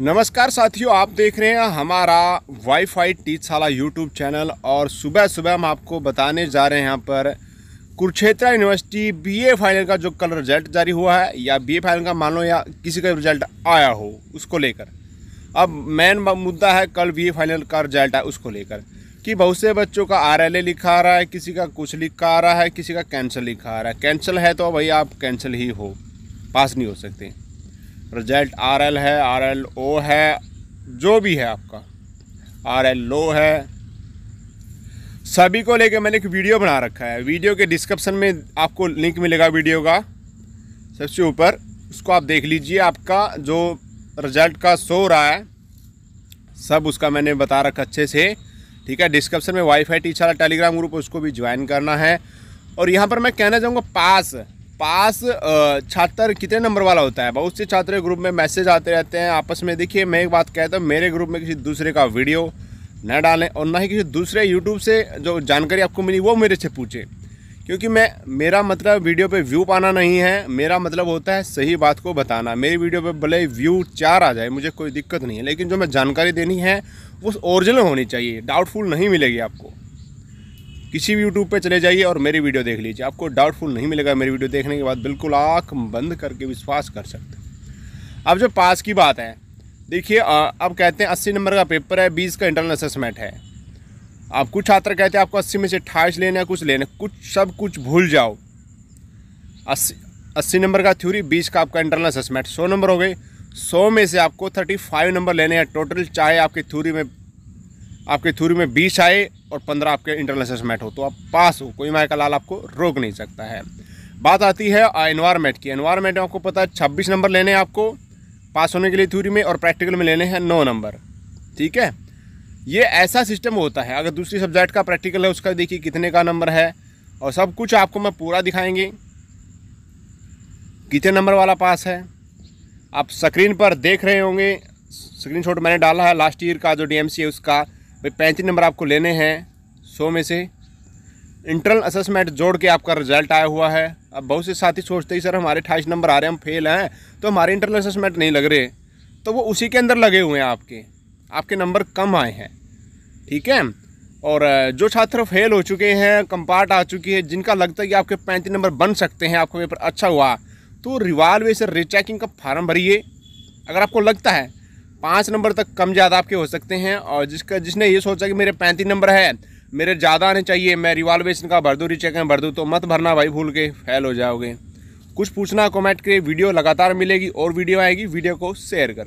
नमस्कार साथियों आप देख रहे हैं हमारा वाईफाई टीचाला यूट्यूब चैनल और सुबह सुबह हम आपको बताने जा रहे हैं यहाँ पर कुरुक्षेत्रा यूनिवर्सिटी बीए फाइनल का जो कल रिजल्ट जारी हुआ है या बीए फाइनल का मान लो या किसी का रिजल्ट आया हो उसको लेकर अब मेन मुद्दा है कल बीए फाइनल का रिजल्ट आया उसको लेकर कि बहुत से बच्चों का आर लिखा आ रहा है किसी का कुछ लिखा आ रहा है किसी का कैंसिल लिखा आ रहा है कैंसिल है तो भाई आप कैंसिल ही हो पास नहीं हो सकते रिजल्ट आर एल है आर एल ओ है जो भी है आपका आर एल लो है सभी को लेके मैंने एक वीडियो बना रखा है वीडियो के डिस्क्रिप्शन में आपको लिंक मिलेगा वीडियो का सबसे ऊपर उसको आप देख लीजिए आपका जो रिजल्ट का शो रहा है सब उसका मैंने बता रखा अच्छे से ठीक है डिस्क्रिप्शन में वाईफाई टीचर टेलीग्राम ग्रुप उसको भी ज्वाइन करना है और यहाँ पर मैं कहना चाहूँगा पास पास छात्र कितने नंबर वाला होता है बहुत से छात्र ग्रुप में मैसेज आते रहते हैं आपस में देखिए मैं एक बात कहता हूँ मेरे ग्रुप में किसी दूसरे का वीडियो न डालें और ना ही किसी दूसरे यूट्यूब से जो जानकारी आपको मिली वो मेरे से पूछे क्योंकि मैं मेरा मतलब वीडियो पे व्यू पाना नहीं है मेरा मतलब होता है सही बात को बताना मेरी वीडियो पे भले व्यू चार आ जाए मुझे कोई दिक्कत नहीं है लेकिन जो मैं जानकारी देनी है वो ओरिजिनल होनी चाहिए डाउटफुल नहीं मिलेगी आपको किसी भी यूट्यूब पे चले जाइए और मेरी वीडियो देख लीजिए आपको डाउटफुल नहीं मिलेगा मेरी वीडियो देखने के बाद बिल्कुल आँख बंद करके विश्वास कर सकते अब जो पास की बात है देखिए अब कहते हैं अस्सी नंबर का पेपर है बीस का इंटरनल असेसमेंट है आप कुछ छात्र कहते हैं आपको अस्सी में से अट्ठाईस लेना है कुछ लेना कुछ सब कुछ भूल जाओ अस्सी अस्सी नंबर का थ्योरी बीस का आपका इंटरनल असेसमेंट सौ नंबर हो गए सौ में से आपको थर्टी फाइव नंबर लेने हैं टोटल चाहे आपके थ्योरी में आपके थ्यूरी में बीस आए और पंद्रह आपके इंटरनल मैट हो तो आप पास हो कोई माया का लाल आपको रोक नहीं सकता है बात आती है एनवायरमेंट की एनवायरमेंट में आपको पता है छब्बीस नंबर लेने हैं आपको पास होने के लिए थ्यूरी में और प्रैक्टिकल में लेने हैं नौ नंबर ठीक है ये ऐसा सिस्टम होता है अगर दूसरी सब्जेक्ट का प्रैक्टिकल है उसका देखिए कितने का नंबर है और सब कुछ आपको मैं पूरा दिखाएंगे कितने नंबर वाला पास है आप स्क्रीन पर देख रहे होंगे स्क्रीनशॉट मैंने डाला है लास्ट ईयर का जो डीएमसी है उसका भाई पैंतीस नंबर आपको लेने हैं सौ में से इंटरनल असेसमेंट जोड़ के आपका रिजल्ट आया हुआ है अब बहुत से साथी सोचते हैं सर हमारे अठाईस नंबर आ रहे हैं हम फेल हैं तो हमारे इंटरनल असेसमेंट नहीं लग रहे तो वो उसी के अंदर लगे हुए हैं आपके आपके नंबर कम आए हैं ठीक है और जो छात्र फेल हो चुके हैं कंपार्ट आ चुकी है जिनका लगता है कि आपके पैंतीस नंबर बन सकते हैं आपका पेपर अच्छा हुआ तो रिवाल्वे से रिचेकिंग का फार्म भरिए अगर आपको लगता है पाँच नंबर तक कम ज़्यादा आपके हो सकते हैं और जिसका जिसने ये सोचा कि मेरे पैंतीस नंबर है मेरे ज़्यादा आने चाहिए मैं रिवाल्वेशन का भर दूँ रिचेक में भर दूँ तो मत भरना भाई भूल के फेल हो जाओगे कुछ पूछना कमेंट करिए वीडियो लगातार मिलेगी और वीडियो आएगी वीडियो को शेयर करें